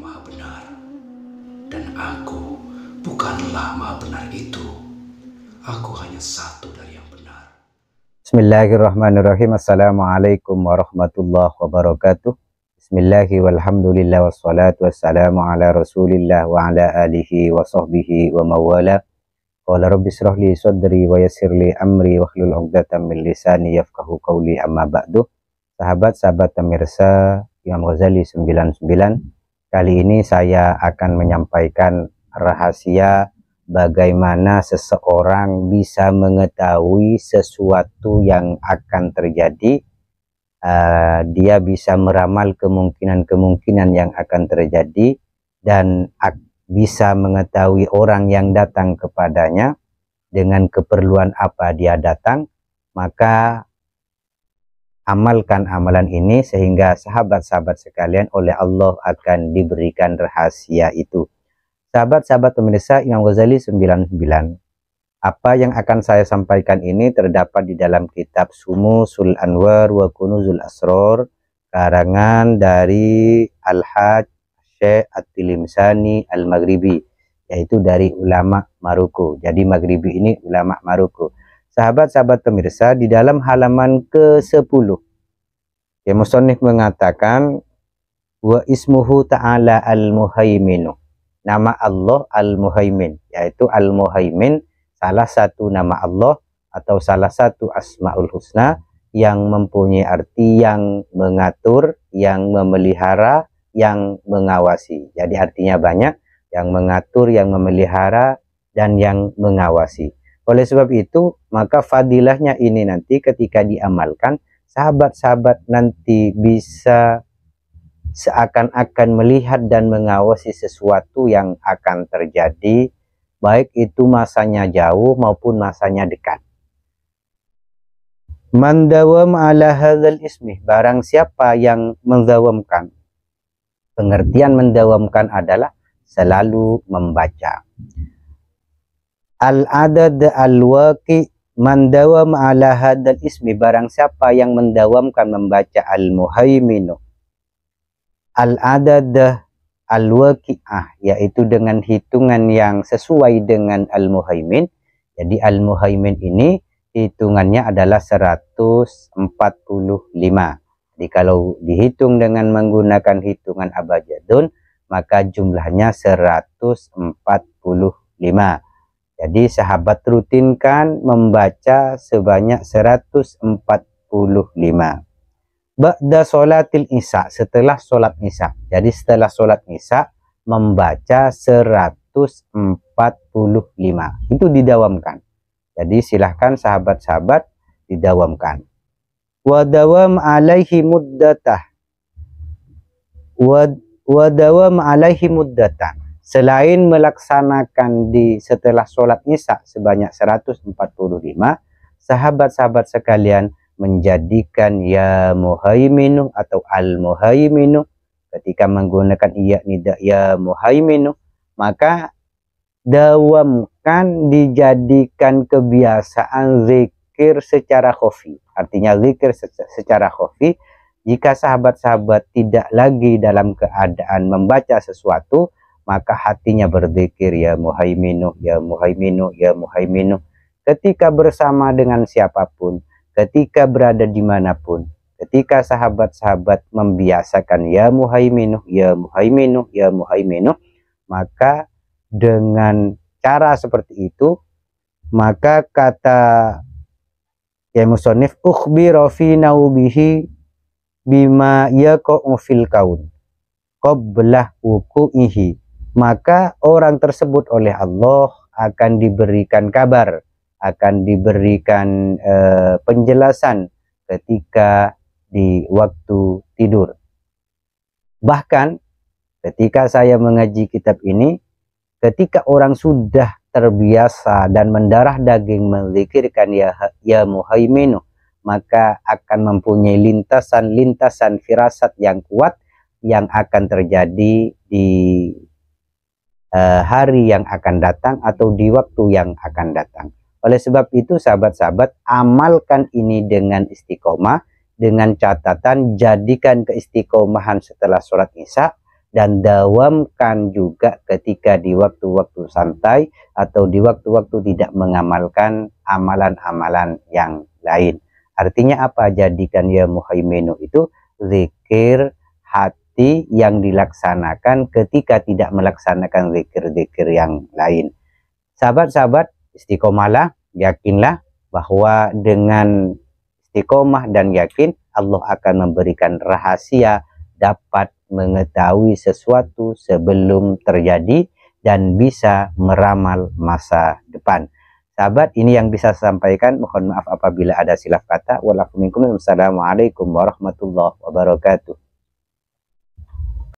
maha benar. Dan aku bukanlah maha benar itu. Aku hanya satu dari yang benar. Bismillahirrahmanirrahim. Assalamualaikum warahmatullahi wabarakatuh. Bismillahi walhamdulillah wassalatu wassalamu ala rasulillah wa ala alihi wa sahbihi wa mawala. Qala rabbi israh li sadri wa yassir li amri wa khlul 'uqdatam min lisani yafqahu qawli amma ba'du. Sahabat-sahabat pemirsa Imam Ghazali 99 Kali ini saya akan menyampaikan rahasia bagaimana seseorang bisa mengetahui sesuatu yang akan terjadi. Uh, dia bisa meramal kemungkinan-kemungkinan yang akan terjadi dan bisa mengetahui orang yang datang kepadanya dengan keperluan apa dia datang, maka amalkan amalan ini sehingga sahabat-sahabat sekalian oleh Allah akan diberikan rahasia itu. Sahabat-sahabat pemirsa Imam Ghazali 99. Apa yang akan saya sampaikan ini terdapat di dalam kitab Sumusul Anwar wa Kunuzul Asror karangan dari al haj Syekh At-Tilimsani Al-Maghribi yaitu dari ulama Maroko. Jadi Maghribi ini ulama Maroko sahabat-sahabat pemirsa di dalam halaman ke-10 ya musonif mengatakan wa ismuhu ta'ala al-muhaiminu nama Allah al-muhaimin yaitu al-muhaimin salah satu nama Allah atau salah satu asmaul husna yang mempunyai arti yang mengatur yang memelihara yang mengawasi jadi artinya banyak yang mengatur yang memelihara dan yang mengawasi oleh sebab itu, maka fadilahnya ini nanti ketika diamalkan, sahabat-sahabat nanti bisa seakan-akan melihat dan mengawasi sesuatu yang akan terjadi, baik itu masanya jauh maupun masanya dekat. Mandawam ala hadzal ismih barang siapa yang mendawamkan. Pengertian mendawamkan adalah selalu membaca. Al-adad al-waqi mandawam ala hadal ismi barang siapa yang mendawamkan membaca al-muhaiminu. Al-adad al-waqi'ah yaitu dengan hitungan yang sesuai dengan al-muhaimin. Jadi al-muhaimin ini hitungannya adalah 145. Jadi kalau dihitung dengan menggunakan hitungan abjadun maka jumlahnya 145. Jadi sahabat rutinkan membaca sebanyak 145. Ba'da solatil isya, setelah solat isya. Jadi setelah solat isya membaca 145. Itu didawamkan. Jadi silahkan sahabat-sahabat didawamkan. Wadawam alaihi muddatah. Wadawam alaihi muddatah Selain melaksanakan di setelah sholat isya sebanyak 145, sahabat-sahabat sekalian menjadikan ya muhaiminu atau al muhaiminu ketika menggunakan iya nida ya, ya muhaiminu maka dawamkan dijadikan kebiasaan zikir secara khofi artinya zikir secara khofi jika sahabat-sahabat tidak lagi dalam keadaan membaca sesuatu maka hatinya berzikir ya muhaiminu ya muhaiminu ya muhaiminu ketika bersama dengan siapapun ketika berada dimanapun ketika sahabat-sahabat membiasakan ya muhaiminu ya muhaiminu ya muhaiminu maka dengan cara seperti itu maka kata ya musonif ukhbiro fi naubihi bima yaqa'u fil kaun qablah wuku'ihi maka orang tersebut oleh Allah akan diberikan kabar, akan diberikan e, penjelasan ketika di waktu tidur. Bahkan ketika saya mengaji kitab ini, ketika orang sudah terbiasa dan mendarah daging melikirkan ya ya muhaiminu maka akan mempunyai lintasan-lintasan firasat yang kuat yang akan terjadi di Eh, hari yang akan datang atau di waktu yang akan datang. Oleh sebab itu sahabat-sahabat amalkan ini dengan istiqomah dengan catatan jadikan keistiqomahan setelah sholat isya dan dawamkan juga ketika di waktu-waktu santai atau di waktu-waktu tidak mengamalkan amalan-amalan yang lain. Artinya apa? Jadikan ya muhaiminu itu zikir, hat, seperti yang dilaksanakan ketika tidak melaksanakan zikir-zikir yang lain. Sahabat-sahabat, istiqomahlah yakinlah bahwa dengan istiqomah dan yakin Allah akan memberikan rahasia dapat mengetahui sesuatu sebelum terjadi dan bisa meramal masa depan. Sahabat, ini yang bisa saya sampaikan. Mohon maaf apabila ada silap kata. Wassalamualaikum warahmatullahi wabarakatuh.